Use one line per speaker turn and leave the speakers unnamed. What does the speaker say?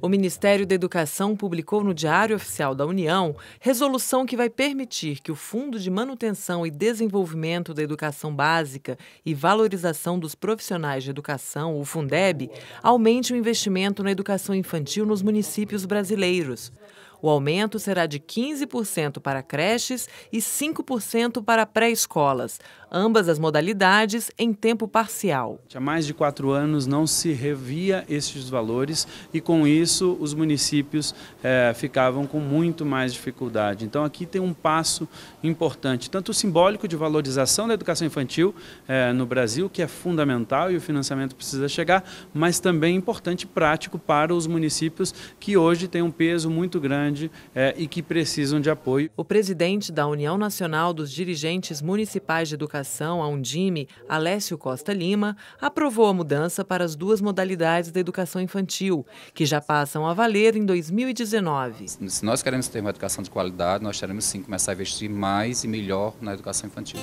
O Ministério da Educação publicou no Diário Oficial da União resolução que vai permitir que o Fundo de Manutenção e Desenvolvimento da Educação Básica e Valorização dos Profissionais de Educação, o Fundeb, aumente o investimento na educação infantil nos municípios brasileiros. O aumento será de 15% para creches e 5% para pré-escolas, ambas as modalidades em tempo parcial.
Há mais de quatro anos não se revia estes valores e, com isso, os municípios é, ficavam com muito mais dificuldade. Então, aqui tem um passo importante, tanto simbólico de valorização da educação infantil é, no Brasil, que é fundamental e o financiamento precisa chegar, mas também importante prático para os municípios que hoje têm um peso muito grande grande é, e que precisam de
apoio. O presidente da União Nacional dos Dirigentes Municipais de Educação, a Undime, Alessio Costa Lima, aprovou a mudança para as duas modalidades da educação infantil,
que já passam a valer em 2019. Se nós queremos ter uma educação de qualidade, nós teremos sim começar a investir mais e melhor na educação infantil.